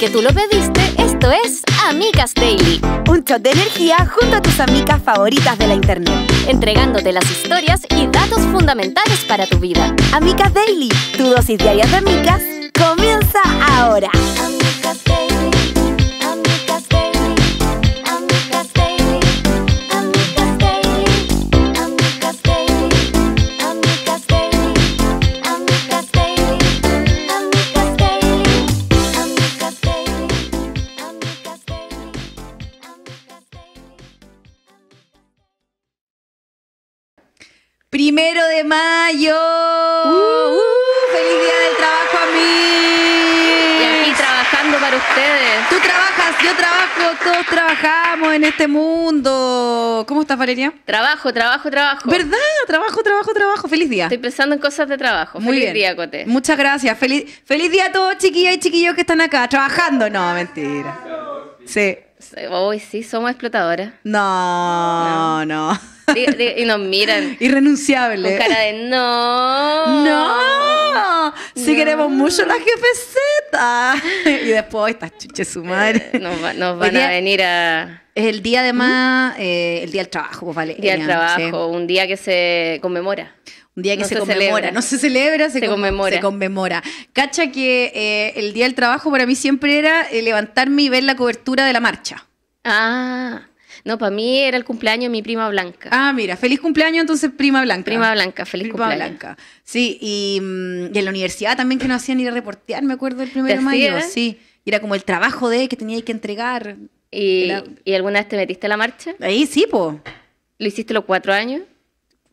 Que tú lo pediste, esto es Amigas Daily. Un shot de energía junto a tus amigas favoritas de la internet. Entregándote las historias y datos fundamentales para tu vida. Amigas Daily, tu dosis diaria de amigas, comienza ahora. Amigas Daily. Primero de mayo. Uh. uh, feliz día del trabajo a mí. Y aquí trabajando para ustedes. Tú trabajas, yo trabajo, todos trabajamos en este mundo. ¿Cómo estás, Valeria? Trabajo, trabajo, trabajo. ¿Verdad? Trabajo, trabajo, trabajo. Feliz día. Estoy pensando en cosas de trabajo. Muy feliz bien. día, Cote. Muchas gracias. Feliz, feliz día a todos, chiquillas y chiquillos que están acá trabajando. No, mentira. Sí. Hoy sí, somos explotadoras. no. no. no y, nos miran. Irrenunciable. Con cara de no. No. Si queremos mucho la jefeceta. y después, estas chuches su madre. Eh, nos, van a venir a. Es el día, de más ¿Mm? eh, el día del trabajo, pues vale. Día del eh, trabajo, un día que se conmemora. Un día que se, conmemora, celebra. no se celebra, se, conmemora. Se conmemora. Cacha que el día del trabajo para mí siempre era levantarme y ver la cobertura de la marcha. Ah. No, para mí era el cumpleaños de mi prima Blanca. Ah, mira, feliz cumpleaños entonces, prima Blanca. Prima Blanca, feliz prima cumpleaños. Blanca. Sí, y, mm, en la universidad también que no hacían ir a reportear, me acuerdo, el primero de mayo. Sí, era como el trabajo de que tenía que entregar. ¿Y, ¿Y alguna vez te metiste a la marcha? Ahí sí, po. ¿Lo hiciste los cuatro años?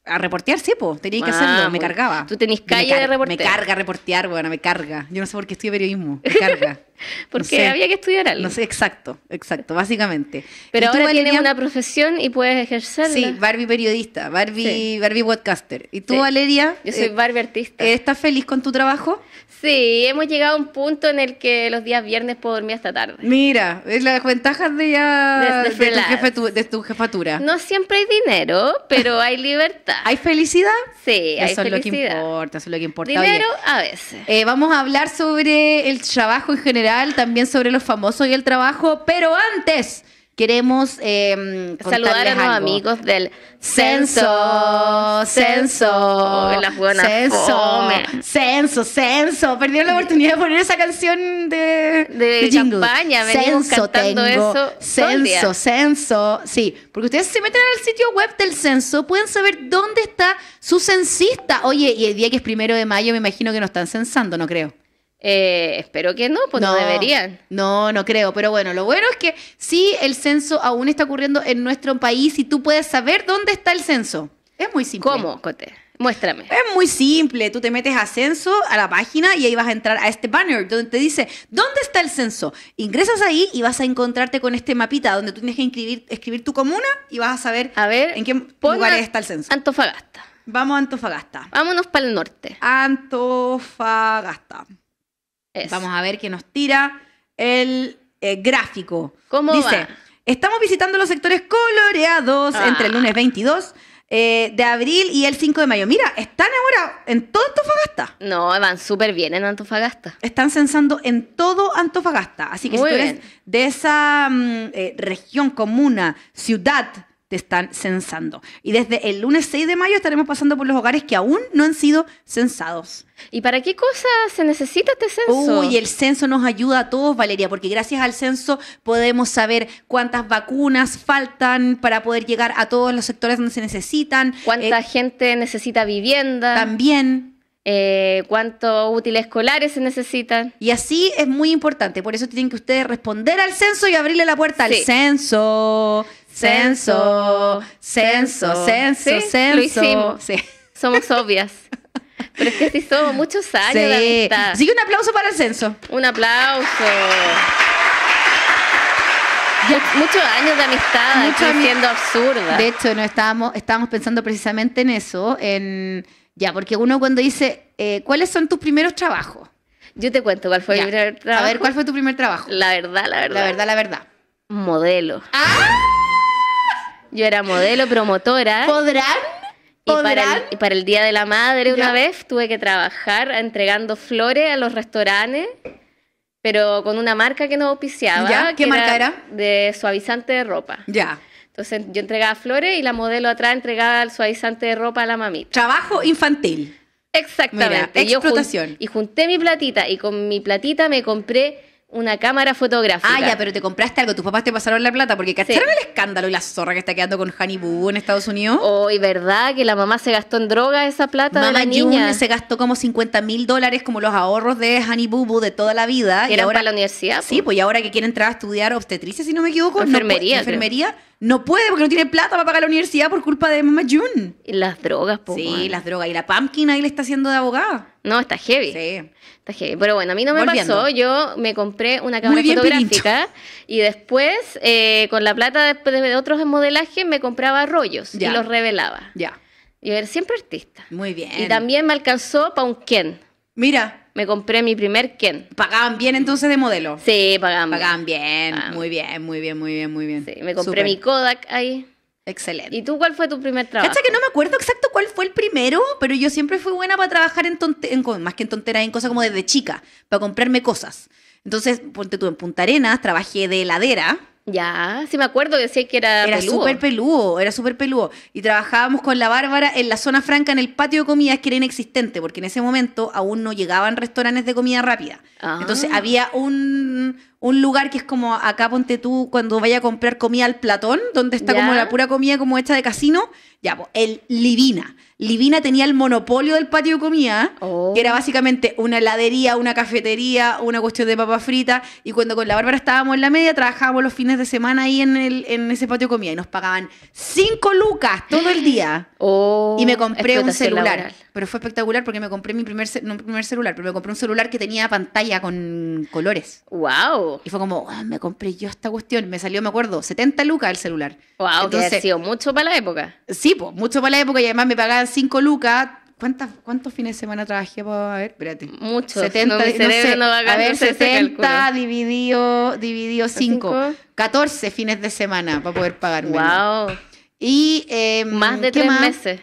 A reportear, sí, pues, tenía que hacerlo, ah, me cargaba. Tú tenés calle de reportear. Me carga reportear, bueno, me carga. Yo no sé por qué estudié periodismo, me carga. Porque había que estudiar algo. No sé, exacto, exacto, básicamente. Pero ahora tienes una profesión y puedes ejercerla. Sí, Barbie periodista, Barbie, Barbie podcaster. ¿Y tú, Valeria? Yo soy eh, Barbie artista. ¿Estás feliz con tu trabajo? Sí, hemos llegado a un punto en el que los días viernes puedo dormir hasta tarde. Mira, es las ventajas de de, tu jefatura. No siempre hay dinero, pero hay libertad. ¿Hay felicidad? Sí, eso es lo que importa, eso es lo que importa. Dinero a veces. Eh, vamos a hablar sobre el trabajo en general, también sobre los famosos y el trabajo, pero antes Queremos em, saludar a los amigos del Censo, Censo, Censo, oh, Censo, Censo. Perdieron la oportunidad de poner esa canción de, de, campaña. censo cantando eso. Censo, Censo. Sí, porque ustedes se meten al sitio web del Censo, pueden saber dónde está su censista. Oye, y el día que es primero de mayo, me imagino que no están censando, no creo. Eh, espero que no, pues no, deberían. No, no creo. Pero bueno, lo bueno es que sí, el censo aún está ocurriendo en nuestro país y tú puedes saber dónde está el censo. Es muy simple. ¿Cómo, Cote? Muéstrame. Es muy simple. Tú te metes a censo, a la página, y ahí vas a entrar a este banner donde te dice dónde está el censo. Ingresas ahí y vas a encontrarte con este mapita donde tú tienes que escribir tu comuna y vas a saber a ver, en qué lugar está el censo. Antofagasta. Vamos a Antofagasta. Vámonos para el norte. Antofagasta. Vamos a ver qué nos tira el eh, gráfico. ¿Cómo Dice, estamos visitando los sectores coloreados ah. entre el lunes 22 eh, de abril y el 5 de mayo. Mira, están ahora en todo Antofagasta. No, van súper bien en Antofagasta. Están censando en todo Antofagasta. Así que si tú eres de esa mm, eh, región, comuna, ciudad te están censando. Y desde el lunes 6 de mayo estaremos pasando por los hogares que aún no han sido censados. ¿Y para qué cosa se necesita este censo? Uy, el censo nos ayuda a todos, Valeria, porque gracias al censo podemos saber cuántas vacunas faltan para poder llegar a todos los sectores donde se necesitan. ¿Cuánta eh, gente necesita vivienda? También. Eh, cuántos útiles escolares se necesitan. Y así es muy importante, por eso tienen que ustedes responder al censo y abrirle la puerta al censo, censo, censo, censo, censo. Lo Sí. Somos obvias. Pero es que sí somos muchos años de amistad. Sigue un aplauso para el censo. Un aplauso muchos años de amistad, mucho siendo absurda. De hecho, no estábamos, estábamos pensando precisamente en eso, en ya, porque uno cuando dice, eh, ¿cuáles son tus primeros trabajos? Yo te cuento cuál fue tu primer trabajo. A ver, ¿cuál fue tu primer trabajo? La verdad, la verdad. La verdad, la verdad. Modelo. ¡Ah! Yo era modelo, promotora. ¿Podrán? Y para, el, y para, el, Día de la Madre una vez tuve que trabajar entregando flores a los restaurantes pero con una marca que nos auspiciaba. ¿Ya? ¿Qué marca era, De suavizante de ropa. Ya. Entonces yo entregaba flores y la modelo atrás entregaba el suavizante de ropa a la mamita. Trabajo infantil. Exactamente. explotación. y junté mi platita y con mi platita me compré una cámara fotográfica. Ah, ya, pero te compraste algo, tus papás te pasaron la plata porque cacharon el escándalo y la zorra que está quedando con Honey Boo en Estados Unidos. Hoy, oh, ¿verdad? Que la mamá se gastó en droga esa plata mamá de la niña. June se gastó como 50 mil dólares como los ahorros de Honey Boo de toda la vida. Era ahora, para la universidad. Sí, pues ahora que quiere entrar a estudiar obstetricia, si no me equivoco. Enfermería. enfermería. No puede porque no tiene plata para pagar la universidad por culpa de Mama June. Y las drogas, po. Sí, las drogas. Y la Pumpkin ahí le está haciendo de abogada. No, está heavy. Sí. Está heavy. Pero bueno, a mí no me pasó. Yo me compré una cámara fotográfica y después, eh, con la plata después de otros modelajes, me compraba rollos ya. y los revelaba. Ya. Y era siempre artista. Muy bien. Y también me alcanzó para un Ken. Mira, me compré mi primer Ken. ¿Pagaban bien entonces de modelo? Sí, pagaban, pagaban bien. Pagaban bien, muy bien, muy bien, muy bien, muy bien. Sí, me compré mi Kodak ahí. Excelente. ¿Y tú cuál fue tu primer trabajo? Cacha que no me acuerdo exacto cuál fue el primero, pero yo siempre fui buena para trabajar en, más que en tonteras, en cosas como desde chica, para comprarme cosas. Entonces, ponte tú en Punta Arenas, trabajé de heladera ya, sí me acuerdo que decía que era Era súper peludo, era súper peludo. Y trabajábamos con la Bárbara en la zona franca, en el patio de comidas, que era inexistente, porque en ese momento aún no llegaban restaurantes de comida rápida. Ah. Entonces había un, un lugar que es como acá ponte tú cuando vaya a comprar comida al platón, donde está como la pura comida como hecha de casino, ya, el Livina. Livina tenía el monopolio del patio de comida, oh. que era básicamente una heladería, una cafetería, una cuestión de papa frita, y cuando con la Bárbara estábamos en la media, trabajábamos los fines de semana ahí en, el, en ese patio de comida y nos pagaban cinco lucas todo el día. Oh, y me compré un celular pero fue espectacular porque me compré mi primer, primer celular, pero me compré un celular que tenía pantalla con colores. ¡Wow! Y fue como, ah, me compré yo esta cuestión. Me salió, me acuerdo, 70 lucas el celular. ¡Wow! Entonces, que ha sido mucho para la época. Sí, mucho para la época y además me pagaban 5 lucas ¿Cuántas, ¿Cuántos fines de semana trabajé? Pues, a ver, espérate. Muchos. 70, no, a, ver, 70 dividido, 5. 14 fines de semana para poder pagarme. ¡Wow! Y em, más de tres meses.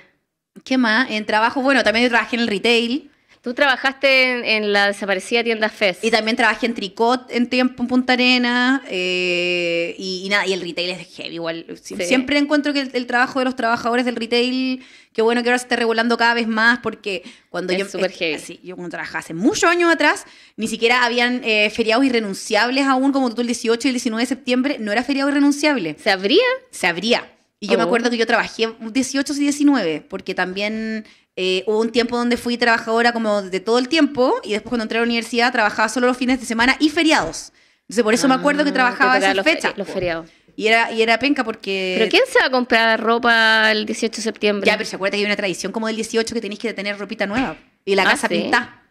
¿Qué más? En trabajo, bueno, también yo trabajé en el retail. Tú trabajaste en, la desaparecida tienda Fest. Y también trabajé en Tricot en tiempo en Punta Arena. Eh, y, nada, y el retail es heavy igual. Siempre encuentro que el, trabajo de los trabajadores del retail, qué bueno que ahora se esté regulando cada vez más, porque cuando yo. Super eh, heavy. yo cuando trabajaba hace muchos años atrás, ni siquiera habían eh, feriados irrenunciables aún, como tú el 18 y el 19 de septiembre, no era feriado irrenunciable. ¿Se abría? Se abría. Y yo me acuerdo oh. que yo trabajé 18 y 19, porque también eh, hubo un tiempo donde fui trabajadora como de todo el tiempo y después cuando entré a la universidad trabajaba solo los fines de semana y feriados. Entonces por eso me acuerdo que ah, trabajaba esas fechas. Los feriados. Y era, y era penca porque... ¿Pero quién se va a comprar ropa el 18 de septiembre? Ya, pero se acuerda que hay una tradición como del 18 que tenéis que tener ropita nueva. Y la ah, casa pintada.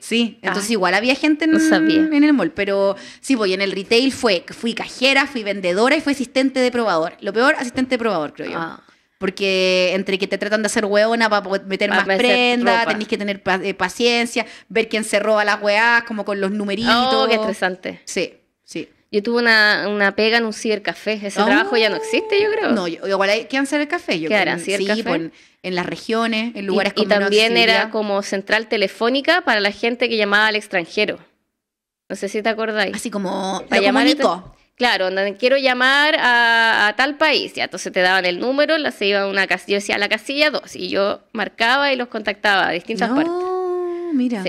Sí. entonces ah, igual había gente en, no sabía. en, el mall, pero sí, voy en el retail fue, fui cajera, fui vendedora y fui asistente de probador. Lo peor, asistente de probador, creo yo. Ah. Porque entre que te tratan de hacer hueona para meter más prenda, tenés que tener eh, paciencia, ver quién se roba las hueás, como con los numeritos. Oh, qué estresante. Sí, sí. Yo tuve una, pega en un cibercafé. Ese trabajo ya no existe, yo creo. No, igual hay que hacer el café. Yo ¿Qué harán? Sí, en, las regiones, en lugares como Y también era como central telefónica para la gente que llamaba al extranjero. No sé si te acordáis. Así como... Para llamar Claro, quiero llamar a, tal país. Ya, entonces te daban el número, se iba una casilla, yo decía la casilla 2 y yo marcaba y los contactaba a distintas no, mira.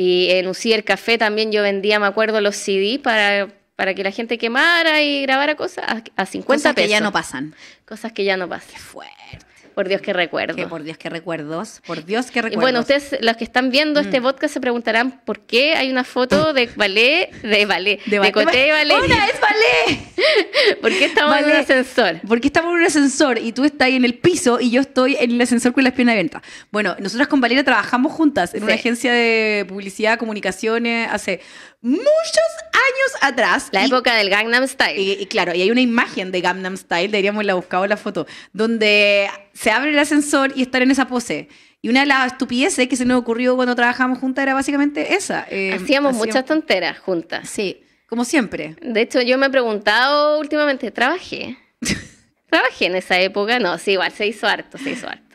Y en UCI Café también yo vendía, me acuerdo, los CDs para, para que la gente quemara y grabara cosas a, 50 cosas pesos. Cosas que ya no pasan. Cosas que ya no pasan. Qué fuerte. Por Dios que recuerdo. Que por Dios que recuerdos. Por Dios que recuerdos. Y bueno, ustedes, los que están viendo este mm. podcast, se preguntarán por qué hay una foto de ballet, de ballet, de, de coté de ballet. ¡Hola, es ballet! ¿Por qué estamos en un ascensor? ¿Por qué estamos en un ascensor y tú estás ahí en el piso y yo estoy en el ascensor con la espina venta Bueno, nosotras con Valera trabajamos juntas en una agencia de publicidad, comunicaciones, hace muchos años atrás. La época del Gangnam Style. Y, claro, y hay una imagen de Gangnam Style, deberíamos la buscado la foto, donde se abre el ascensor y estar en esa pose. Y una de las estupideces que se nos ocurrió cuando trabajamos juntas era básicamente esa. Eh, hacíamos, hacíamos muchas tonteras juntas. Sí, como siempre. De hecho, yo me he preguntado últimamente, ¿trabajé? ¿Trabajé en esa época? No, sí, igual se hizo harto, se hizo harto.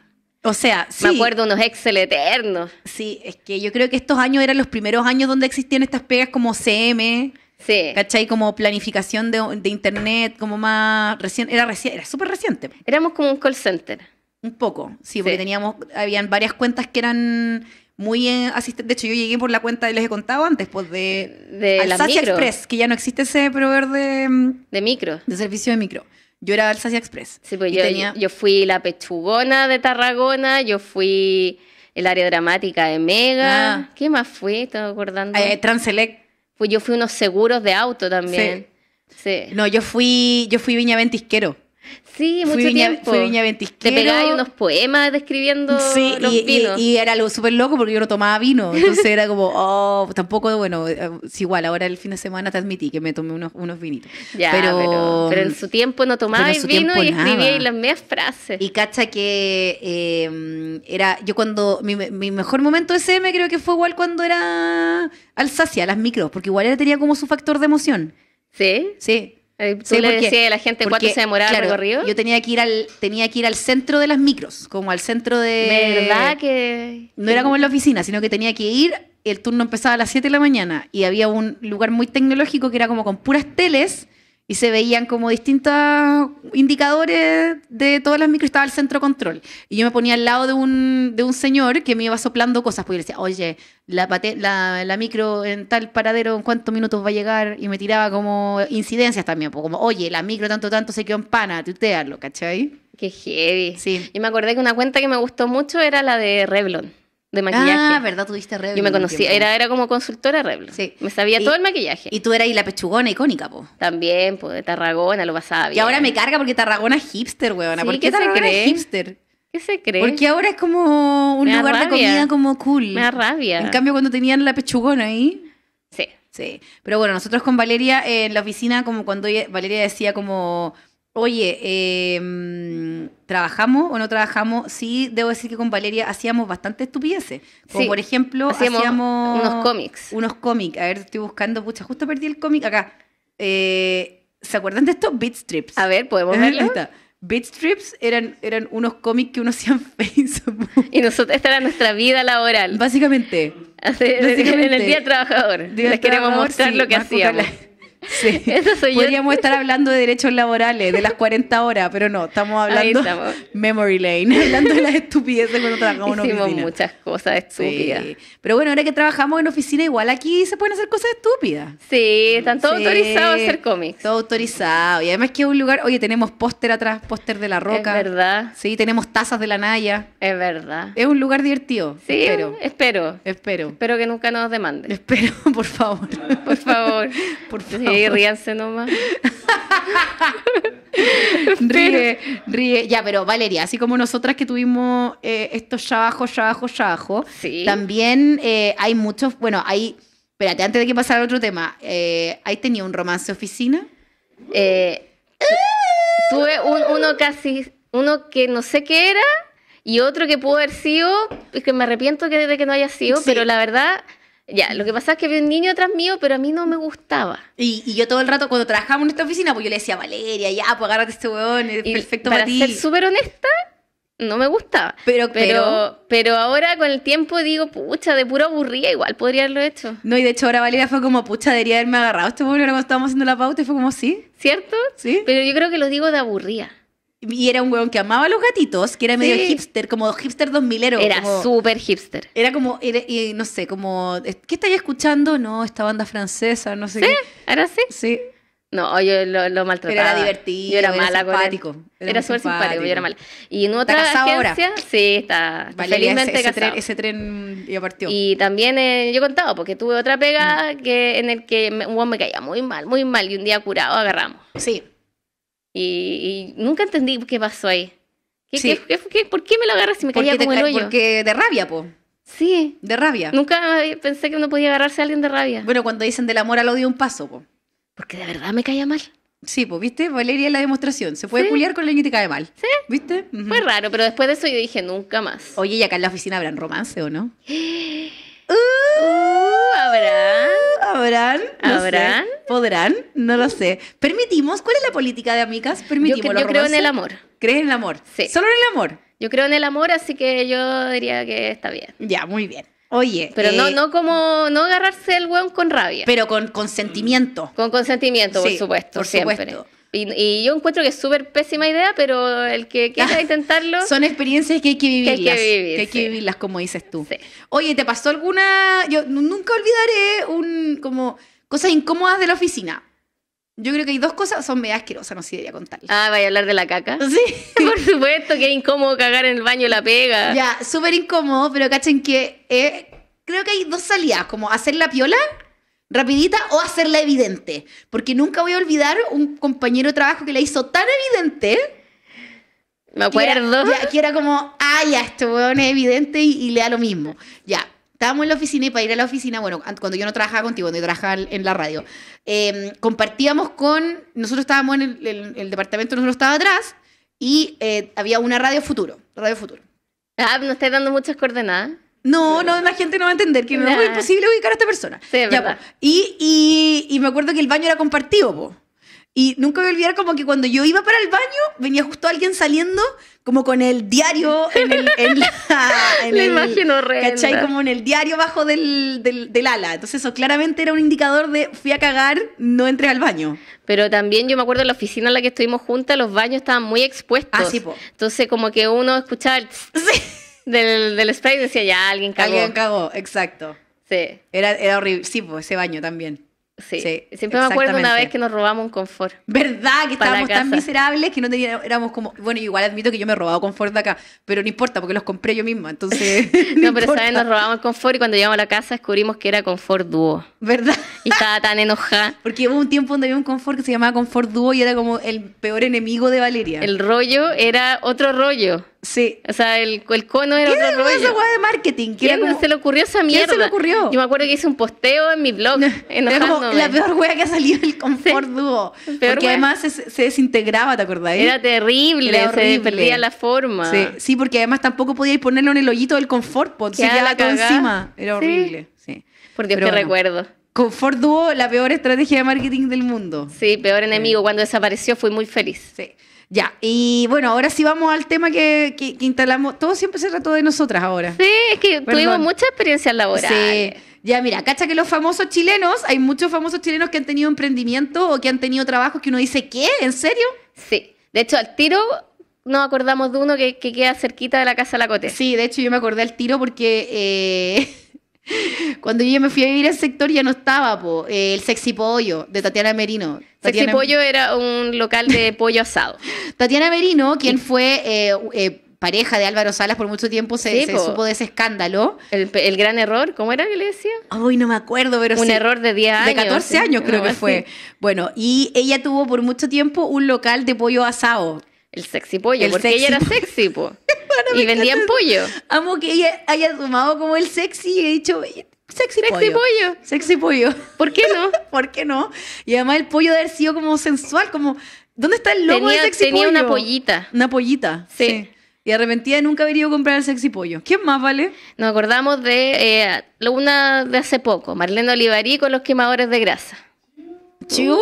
O sea, sí. Me acuerdo unos Excel eternos. Sí, es que yo creo que estos años eran los primeros años donde existían estas pegas como CM. Sí. ¿Cachai? Como planificación de, internet, como más recién, era recién, era súper reciente. Éramos como un call center. Un poco, sí, porque teníamos, habían varias cuentas que eran muy eh, asistentes. De hecho, yo llegué por la cuenta de les he contado antes, pues de, de Alsacia Express, que ya no existe ese proveedor de, mm, de micro. De servicio de micro. Yo era Alsacia Express. Pues yo, fui la pechugona de Tarragona, yo fui el área dramática de Mega. Ah. ¿Qué más fui? Estoy acordando. Eh, Transelect. Pues yo fui unos seguros de auto también. No, yo fui, yo fui Viña Ventisquero. Sí, mucho tiempo. Fui viña Te pegaba unos poemas describiendo los vinos. Y, y, era algo súper loco porque yo no tomaba vino. Entonces era como, oh, tampoco, bueno, eh, es igual, ahora el fin de semana te admití que me tomé unos, unos vinitos. Ya, pero, pero, en su tiempo no tomaba el vino y escribía las medias frases. Y cacha que em, era, yo cuando, mi, mi mejor momento ese me creo que fue igual cuando era Alsacia, las micros, porque igual era, tenía como su factor de emoción. ¿Sí? Sí sí, porque, la gente cuánto se demoraba el Yo tenía que ir al tenía que ir al centro de las micros, como al centro de ¿Verdad que no era como en la oficina, sino que tenía que ir el turno empezaba a las 7 de la mañana y había un lugar muy tecnológico que era como con puras teles y se veían como distintos indicadores de todas las micro, estaba el centro control. Y yo me ponía al lado de un, señor que me iba soplando cosas, Porque yo decía, oye, la, la, micro en tal paradero, ¿en cuántos minutos va a llegar? Y me tiraba como incidencias también, como, oye, la micro tanto, tanto se quedó en pana, tutearlo, ¿cachai? Qué heavy. Sí. Y me acordé que una cuenta que me gustó mucho era la de Revlon de maquillaje. Ah, verdad, tuviste Rebel. Yo me conocí, era, era como consultora Rebel. Sí. Me sabía todo el maquillaje. Y tú eras ahí la pechugona icónica, po. También, po, de Tarragona, lo pasaba. bien. Y ahora me carga porque Tarragona es hipster, weón. ¿Por qué, Tarragona se hipster? ¿Qué se cree? Porque ahora es como un lugar de comida como cool. Me da rabia. En cambio, cuando tenían la pechugona ahí. Sí. Sí. Pero bueno, nosotros con Valeria eh, en la oficina, como cuando Valeria decía como Oye, em, ¿trabajamos o no trabajamos? Sí, debo decir que con Valeria hacíamos bastante estupideces. Como por ejemplo, hacíamos, unos cómics. Unos cómics. A ver, estoy buscando, pucha, justo perdí el cómic acá. Eh, ¿Se acuerdan de estos strips. A ver, podemos verlo. Bitstrips eran, eran unos cómics que uno hacía en Facebook. Y nosotros, esta era nuestra vida laboral. Básicamente. en el Día Trabajador. Les queremos mostrar lo que hacíamos. Sí. Eso Podríamos estar hablando de derechos laborales, de las 40 horas, pero no, estamos hablando de memory lane, hablando de las estupideces cuando trabajamos en oficina. muchas cosas estúpidas. Pero bueno, ahora que trabajamos en oficina, igual aquí se pueden hacer cosas estúpidas. Sí, están todos autorizados a hacer cómics. Todo autorizado. Y además que es un lugar, oye, tenemos póster atrás, póster de la roca. Es verdad. Sí, tenemos tazas de la Naya. Es verdad. Es un lugar divertido. Sí, espero. Espero. Espero, que nunca nos demanden. Espero, por favor. Por favor. por favor. Sí, ríanse nomás. ríe, ríe. Ya, pero Valeria, así como nosotras que tuvimos eh, estos trabajos, trabajos, trabajos, sí. también eh, hay muchos, bueno, hay, espérate, antes de que pasara a otro tema, eh, ¿hay tenido un romance oficina? Eh, tuve uno casi, uno que no sé qué era y otro que pudo haber sido, es que me arrepiento de que no haya sido, pero la verdad ya, lo que pasa es que había un niño atrás mío, pero a mí no me gustaba. Y, y yo todo el rato, cuando trabajábamos en esta oficina, pues yo le decía, Valeria, ya, pues agárrate este weón es perfecto para, para ser súper honesta, no me gustaba. Pero, pero, pero, ahora con el tiempo digo, pucha, de pura aburría igual podría haberlo hecho. No, y de hecho ahora Valeria fue como, pucha, debería haberme agarrado este momento, cuando estábamos haciendo la pauta y fue como, sí. ¿Cierto? Sí. Pero yo creo que lo digo de aburría. Y era un weón que amaba a los gatitos, que era medio hipster, como hipster dos milero Era súper hipster. Era como, no sé, como, ¿qué estáis escuchando? No, esta banda francesa, no sé. ¿Sí? ¿Era así? Sí. No, yo lo, maltrataba. era divertido. era, era simpático, Era, súper simpático. yo era mala. Y en otra ¿Está sí, está, felizmente ese, ese Tren, ese tren ya partió. Y también eh, yo he contado, porque tuve otra pega mm. que en el que un un me caía muy mal, muy mal, y un día curado agarramos. Sí. Y, nunca entendí qué pasó ahí. ¿Por qué me lo agarras si me caía como el Porque de rabia, po. Sí. De rabia. Nunca pensé que uno podía agarrarse a alguien de rabia. Bueno, cuando dicen del amor al odio un paso, po. Porque de verdad me caía mal. Sí, pues, ¿viste? Valeria es la demostración. Se puede culiar con la niña que te cae mal. ¿Sí? ¿Viste? Fue raro, pero después de eso yo dije nunca más. Oye, ¿y acá en la oficina habrán romance o no? Uh, ¿Habrán? ¿Habrán? ¿Habrán? ¿Podrán? No lo sé. ¿Permitimos? ¿Cuál es la política de amigas? ¿Permitimos? Yo, creo en el amor. ¿Crees en el amor? Sí. Solo en el amor. Yo creo en el amor, así que yo diría que está bien. Ya, muy bien. Oye. Pero no, eh, no como no agarrarse el hueón con rabia. Pero con consentimiento. Con consentimiento, por supuesto. Por supuesto. Y, yo encuentro que es súper pésima idea, pero el que quiera ah, intentarlo. Son experiencias que hay que vivirlas. Que hay que, vivirlas, como dices tú. Oye, ¿te pasó alguna.? Yo nunca olvidaré un. como cosas incómodas de la oficina. Yo creo que hay dos cosas, son medio asquerosas, no sé si debería contarles. Ah, vaya a hablar de la caca. Sí. Por supuesto que es incómodo cagar en el baño la pega. Ya, súper incómodo, pero cachen que eh, creo que hay dos salidas, como hacer la piola rapidita o hacerla evidente. Porque nunca voy a olvidar un compañero de trabajo que la hizo tan evidente. Me acuerdo. Que era, como, ah, ya, esto es evidente y, le da lo mismo. Ya, estábamos en la oficina y para ir a la oficina, bueno, cuando yo no trabajaba contigo, cuando yo trabajaba en la radio, em, compartíamos con, nosotros estábamos en el, departamento, nosotros estaba atrás y eh, había una radio futuro, radio futuro. Ah, no estáis dando muchas coordenadas. No, no, la gente no va a entender que no es imposible ubicar a esta persona. Y, me acuerdo que el baño era compartido, po. Y nunca voy a olvidar como que cuando yo iba para el baño, venía justo alguien saliendo como con el diario en, el, la... imagen ¿Cachai? Como en el diario bajo del, del, ala. Entonces eso claramente era un indicador de fui a cagar, no entré al baño. Pero también yo me acuerdo en la oficina en la que estuvimos juntas, los baños estaban muy expuestos. Ah, po. Entonces como que uno escuchaba del, del spray decía, ya, alguien cagó. Alguien cagó, exacto. Sí. Era, era horrible. Sí, pues ese baño también. Sí. Siempre me acuerdo una vez que nos robamos un confort. ¿Verdad? Que estábamos tan miserables que no teníamos, éramos como, bueno, igual admito que yo me he robado confort de acá, pero no importa porque los compré yo misma, entonces... no, no pero saben, nos robamos el confort y cuando llegamos a la casa descubrimos que era confort dúo. ¿Verdad? Y estaba tan enojada. Porque hubo un tiempo donde había un confort que se llamaba confort dúo y era como el peor enemigo de Valeria. El rollo era otro rollo. Sí. O sea, el, el cono era ¿Quién otro rollo. de marketing? ¿Quién se le ocurrió esa mierda? ¿Quién se le ocurrió? Yo me acuerdo que hice un posteo en mi blog Era como la peor hueá que ha salido del confort dúo. Porque además se, desintegraba, ¿te acuerdas? Era terrible, se perdía la forma. Sí. sí, porque además tampoco podíais ponerlo en el hoyito del confort, porque se quedaba la encima. Era horrible. Sí. Porque Por recuerdo. Confort Duo, la peor estrategia de marketing del mundo. Sí, peor enemigo. Cuando desapareció fui muy feliz. Sí. Ya, y bueno, ahora sí vamos al tema que, instalamos. Todo siempre se trató de nosotras ahora. Sí, es que tuvimos mucha experiencia laboral. Sí. Ya, mira, cacha que los famosos chilenos, hay muchos famosos chilenos que han tenido emprendimiento o que han tenido trabajos que uno dice, ¿qué? ¿En serio? Sí. De hecho, al tiro nos acordamos de uno que, queda cerquita de la Casa la cote Sí, de hecho, yo me acordé al tiro porque. Eh, cuando yo me fui a vivir al sector ya no estaba, po. el Sexy Pollo de Tatiana Merino. Sexy Pollo era un local de pollo asado. Tatiana Merino, quien fue eh, eh, pareja de Álvaro Salas por mucho tiempo, se, supo de ese escándalo. El, gran error, ¿cómo era que le decía? Ay, no me acuerdo, pero Un error de 10 años. De 14 años creo que fue. Bueno, y ella tuvo por mucho tiempo un local de pollo asado. El Sexy Pollo, porque ella era sexy, po y vendían pollo. Amo que ella haya tomado como el sexy y he dicho, sexy, pollo. Sexy pollo. ¿Por qué no? ¿Por qué no? Y además el pollo de haber sido como sensual, como, ¿dónde está el logo tenía, tenía una pollita. Una pollita, sí. Y arrepentida nunca haber ido a comprar el sexy pollo. ¿Quién más, vale? Nos acordamos de eh, una de hace poco, Marlene Olivarí con los quemadores de grasa. ¡Chu!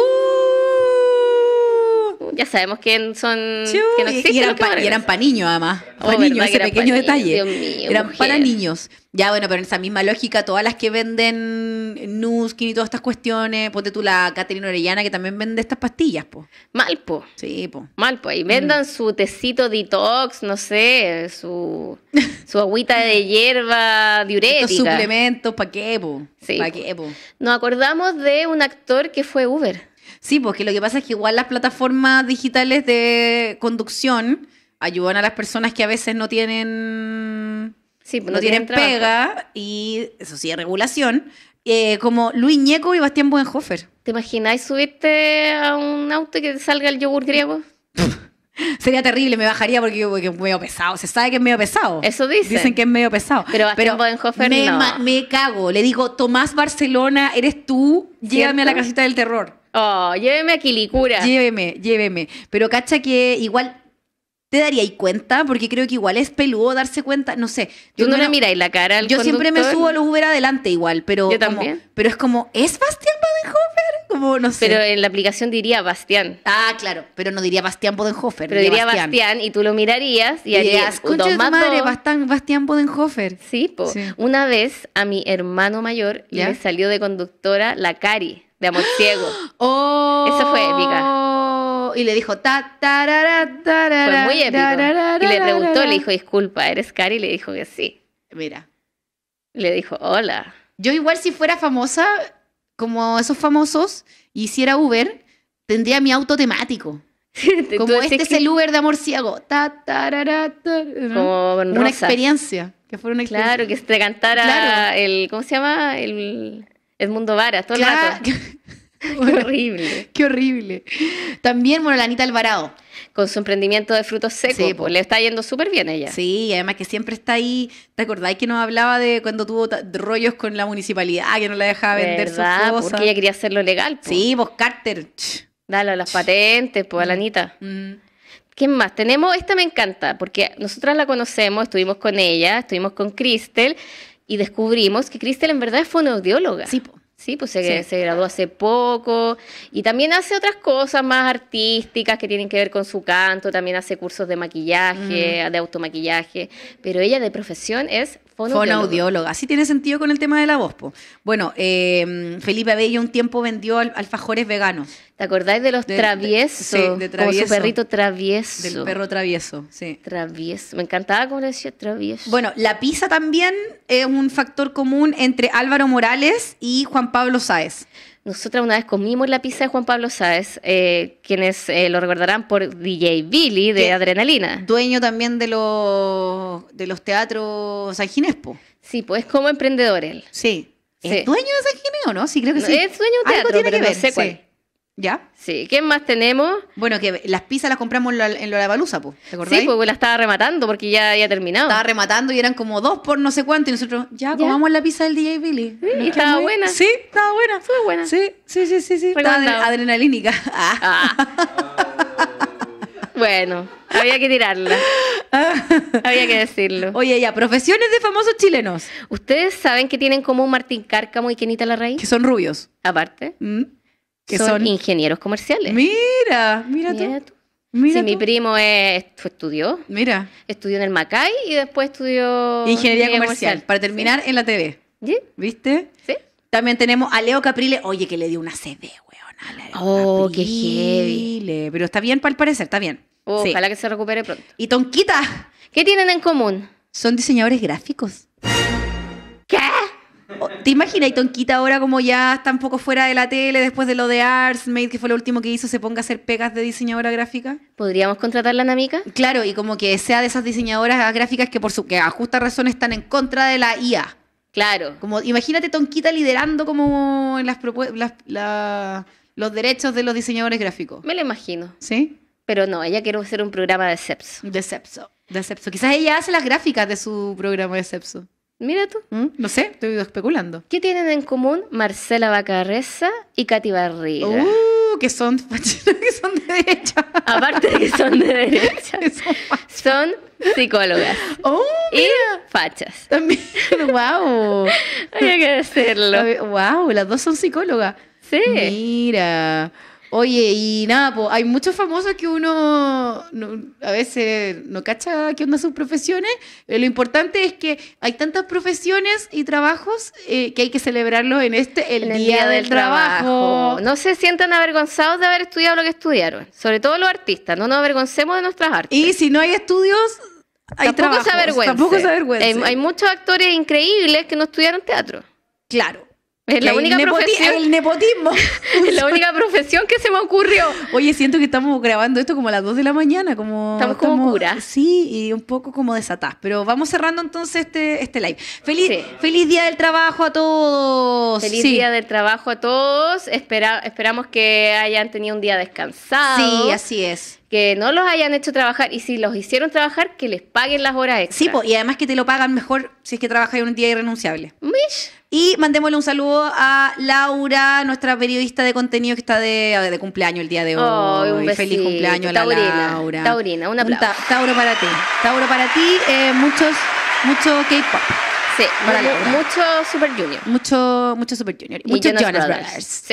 ya sabemos quién son. que y, eran para niños, además. Para oh, niños, ese pequeño detalle. eran para niños. Ya, bueno, pero en esa misma lógica, todas las que venden Nuskin y todas estas cuestiones, ponte tú la Caterina Orellana, que también vende estas pastillas, po. Mal, po. Sí, po. Mal, po. Y vendan mm. su tecito detox, no sé, su, su agüita de hierba diurética. Estos suplementos, pa' qué, po? Sí. ¿Para qué, po? Nos acordamos de un actor que fue Uber. Sí, porque pues, lo que pasa es que igual las plataformas digitales de conducción ayudan a las personas que a veces no tienen, pues, no, tienen, pega y eso sí, regulación, eh, como Luis Ñeco y Bastián Buenhofer. ¿Te imagináis subirte a un auto y que salga el yogur griego? Sería terrible, me bajaría porque, es medio pesado. Se sabe que es medio pesado. Eso dicen. Dicen que es medio pesado. Pero, Bastián me, no. me, cago. Le digo, Tomás Barcelona, eres tú, llévame a la casita del terror. Oh, lléveme a Quilicura. Lléveme, lléveme. Pero cacha que igual te daría y cuenta, porque creo que igual es peludo darse cuenta, no sé. Yo ¿Tú no le miráis la cara al Yo siempre me subo a los Uber adelante igual, pero, pero es como, ¿es Bastián Badenhofer? Como, no sé. Pero en la aplicación diría Bastián. Ah, claro, pero no diría Bastián Bodenhofer. Pero diría Bastián. y tú lo mirarías y, harías, de tu madre, Bastián, Bodenhofer. Sí, po. Una vez a mi hermano mayor le salió de conductora la Cari de amor ciego. Oh, Eso fue épica. Oh, y le dijo, ta, Fue muy épico. y le preguntó, le dijo, disculpa, ¿eres Cari? Y le dijo que sí. Mira. Le dijo, hola. Yo igual si fuera famosa, como esos famosos, y hiciera Uber, tendría mi auto temático. como este es el Uber de amor ciego. Ta, Como Una experiencia. Que fuera una Claro, que se te cantara el, ¿cómo se llama? El mundo Vara, todo el rato. horrible. Qué horrible. También, bueno, la Alvarado. Con su emprendimiento de frutos secos, sí, pues, le está yendo súper bien a ella. Sí, además que siempre está ahí. ¿Te acordáis que nos hablaba de cuando tuvo rollos con la municipalidad, que no la dejaba vender sus cosas? Porque ella quería hacerlo legal. Sí, vos pues, Carter. Dale a las patentes, pues a la mm, Anita. Mm. ¿Quién más? Tenemos, esta me encanta, porque nosotras la conocemos, estuvimos con ella, estuvimos con Cristel, y descubrimos que Cristel en verdad es fonoaudióloga. Sí, Sí, pues se, graduó hace poco y también hace otras cosas más artísticas que tienen que ver con su canto, también hace cursos de maquillaje, mm. de automaquillaje, pero ella de profesión es Fonoaudióloga. Así tiene sentido con el tema de la voz. Bueno, eh, Felipe Abello un tiempo vendió alfajores veganos. ¿Te acordáis de los traviesos? De, sí, de travieso. Como su perrito travieso. Del perro travieso, sí. Travieso. Me encantaba cómo decía travieso. Bueno, la pizza también es un factor común entre Álvaro Morales y Juan Pablo Sáez. Nosotras una vez comimos la pizza de Juan Pablo Sáez, eh, quienes eh, lo recordarán por DJ Billy de Adrenalina. Dueño también de los, de los teatros San Ginespo. Sí, pues como emprendedor él. Sí. ¿Es dueño de San o no? Sí, creo que sí. Es dueño de un teatro, pero que ver? sé Sí. ¿Ya? Sí, ¿qué más tenemos? Bueno, que las pizzas las compramos en la balusa, pues. ¿Te acordás? Sí, pues la estaba rematando porque ya había terminado. Estaba rematando y eran como dos por no sé cuánto y nosotros, ya, tomamos comamos la pizza del DJ Billy. Sí, estaba buena. Sí, estaba buena. Fue buena. Sí, sí, sí, sí. sí. adrenalínica. Ah. Ah. bueno, había que tirarla. Ah. Había que decirlo. Oye, ya, profesiones de famosos chilenos. ¿Ustedes saben que tienen como Martín Cárcamo y Kenita Larraín? Que son rubios. Aparte. ¿Mm? que son, ingenieros comerciales. Mira, mira, tú. mi primo estudió. Mira. Estudió en el Macay y después estudió ingeniería, comercial, para terminar en la TV. ¿Viste? Sí. También tenemos a Leo Caprile, oye, que le dio una CD, weón. A oh, qué heavy. Pero está bien, para el parecer, está bien. Oh, ojalá que se recupere pronto. Y Tonquita. ¿Qué tienen en común? Son diseñadores gráficos. ¿Te imaginas y Tonquita ahora como ya está un poco fuera de la tele después de lo de Made, que fue lo último que hizo, se ponga a hacer pegas de diseñadora gráfica? ¿Podríamos contratarla, Namika? Claro, y como que sea de esas diseñadoras gráficas que por su que a justa razón están en contra de la IA. Claro. Como imagínate Tonquita liderando como las, los derechos de los diseñadores gráficos. Me lo imagino. ¿Sí? Pero no, ella quiere hacer un programa de Cepso. De Cepso. De Cepso. Quizás ella hace las gráficas de su programa de Cepso. Mira tú. ¿Mm? No sé, estoy especulando. ¿Qué tienen en común Marcela Bacarreza y Katy Barriga? Uh, que son, que son de derecha. Aparte de que son de derecha. son, psicólogas. Oh, mira. Y fachas. También, wow. Hay que decirlo. Wow, las dos son psicólogas. Sí. Mira. Oye, y nada, hay muchos famosos que uno a veces no cacha qué onda sus profesiones. Eh, lo importante es que hay tantas profesiones y trabajos eh, que hay que celebrarlos en este, el, día, del, trabajo. No se sientan avergonzados de haber estudiado lo que estudiaron, sobre todo los artistas, no nos avergoncemos de nuestras artes. Y si no hay estudios, hay tampoco Tampoco se avergüenza. hay muchos actores increíbles que no estudiaron teatro. Claro. Es la, única profesión. El nepotismo. es la única profesión que se me ocurrió. Oye, siento que estamos grabando esto como a las 2 de la mañana. Como, estamos, como curas. Sí, y un poco como desatás. Pero vamos cerrando entonces este, este live. Feliz, feliz día del trabajo a todos. Feliz día del trabajo a todos. Espera, esperamos que hayan tenido un día descansado. Sí, así es que no los hayan hecho trabajar y si los hicieron trabajar, que les paguen las horas extras. Sí, y además que te lo pagan mejor si es que trabajas un día irrenunciable. Mish. Y mandémosle un saludo a Laura, nuestra periodista de contenido que está de, cumpleaños el día de hoy. Feliz cumpleaños Laura. Taurina, un Tauro para ti. Tauro para ti, eh, muchos, mucho K-pop. Sí, para mucho Super Junior. Mucho, mucho Super Junior. Y Jonas, Brothers.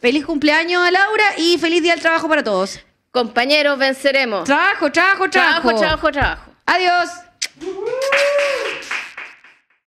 Feliz cumpleaños a Laura y feliz día del trabajo para todos. Compañeros, venceremos. Trabajo, trabajo, trabajo. Trabajo, trabajo, trabajo. Adiós.